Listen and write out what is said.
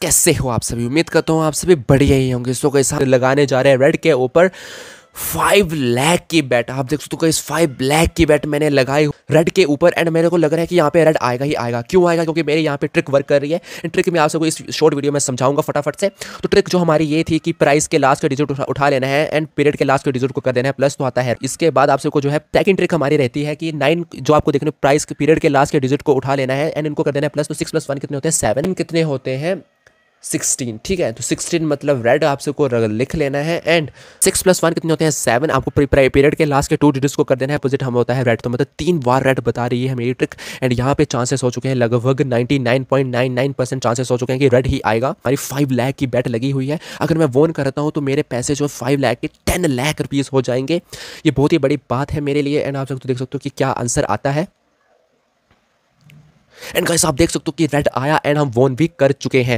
कैसे हो आप सभी उम्मीद करता हूँ आप सभी बढ़िया ही होंगे सो कैसे लगाने जा रहे हैं रेड के ऊपर फाइव लैक की बैट आप देख सकते हो इस फाइव लैक की बैट मैंने लगाई रेड के ऊपर एंड मेरे को लग रहा है कि यहाँ पे रेड आएगा ही आएगा क्यों आएगा क्योंकि मेरे यहाँ पे ट्रिक वर्क कर रही है ट्रिक मैं आप सबको इस शॉर्ट वीडियो में समझाऊंगा फटाफट से तो ट्रिक जो हमारी ये थी कि प्राइस के लास्ट का डिजिट उठा लेना है एंड पीरियड के लास्ट के डिजिट को कर देना है प्लस तो आता है इसके बाद आप सबको जो है सेकंड ट्रिक हमारी रहती है कि नाइन जो आपको देखने प्राइस के पीरियड के लास्ट के डिजिट को उठा लेना है एंड इनको कर देना है प्लस तो सिक्स प्लस वन कितने होते हैं सेवन कितने होते हैं सिक्सटीन ठीक है तो सिक्सटीन मतलब रेड आप सबको लिख लेना है एंड सिक्स प्लस वन कितने होते हैं सेवन आपको पीरियड के लास्ट के टू डिजिट्स को कर देना है अपोजिट हम होता है रेड तो मतलब तीन बार रेड बता रही है मेरी ट्रिक एंड यहाँ पे चांसेस हो चुके हैं लगभग नाइन परसेंट चांसेस हो चुके हैं कि रेड ही आएगा हमारी फाइव लैख की बैट लगी हुई है अगर मैं वोन करता हूँ तो मेरे पैसे जो फाइव लैख के टेन लैख रुपीज़ हो जाएंगे ये बहुत ही बड़ी बात है मेरे लिए एंड आप सब तो देख सकते हो कि क्या आंसर आता है एंड गाइस आप देख सकते हो कि रेड आया एंड हम वोन भी कर चुके हैं